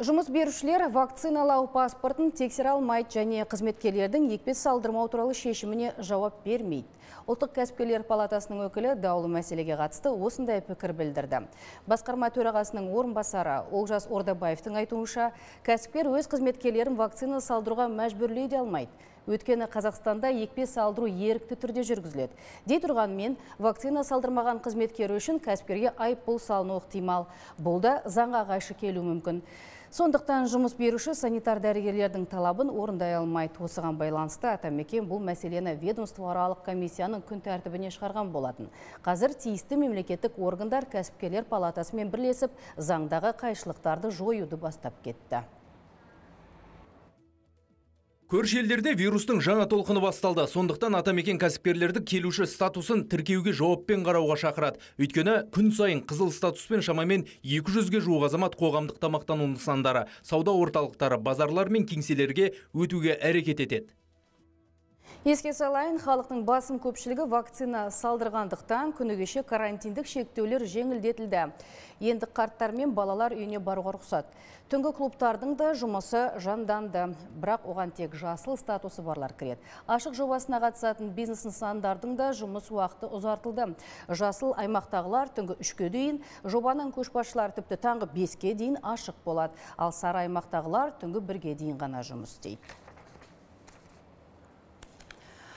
Жұмыс берушілер вакциналау паспортын тексер алмайды және қызметкерлердің екпе салдырмау туралы шешіміне жауап бермейді. Ұлттық кәсіпкерлер палатасының өкілі даулы мәселеге қатысты осындай пікір білдірді. Басқарма төрағасының орынбасары Олжас Ордабаевтың айтуынша, кәсіпкер өз қызметкерлерін вакцина салдыруға мәжбүрлей алмайды өткені Қазақстанда екпе салдыру ерікті түрде жүргізіледі. Дей мен вакцина салдырмаған қызметкері үшін кәсіпкерге айыппұл салынуы ықтимал. Бұл да заңға қайшы келуі мүмкін. Сондықтан жұмыс беруші санитар дәрігерлердің талабын орындай алмайды. Осыған байланысты атамекен бұл мәселені ведомствоаралық комиссияның күн тәртібіне шығарған болатын. Қазір тиісті мемлекеттік органдар кәсіпкерлер палатасымен бірлесіп заңдағы қайшылықтарды жоюды бастап кетті көрші елдерде вирустың жаңа толқыны басталды сондықтан атамекен кәсіпкерлерді келуші статусын тіркеуге жауаппен қарауға шақырады өйткені күн сайын қызыл статуспен шамамен 200-ге жуық азамат қоғамдық тамақтану нысандары сауда орталықтары базарлар мен кеңселерге өтуге әрекет етеді Еске салайын, халықтың басым көпшілігі вакцина салдырғандықтан күнігеше карантиндік шектеулер жеңілдетілді. Енді қарттар мен балалар үйіне баруға рұқсат. Түнгі клубтардың да жұмысы жанданды, бірақ оған тек жасыл статусы барлар кірет. Ашық жобасына қатысатын бизнес нысандардың да жұмыс уақыты ұзартылды. Жасыл аймақтағылар түнгі үшке дейін, жобаның көшбасшылары тіпті таңғы беске дейін ашық болады. Ал сары аймақтағылар түнгі бірге дейін ғана жұмыс істейді.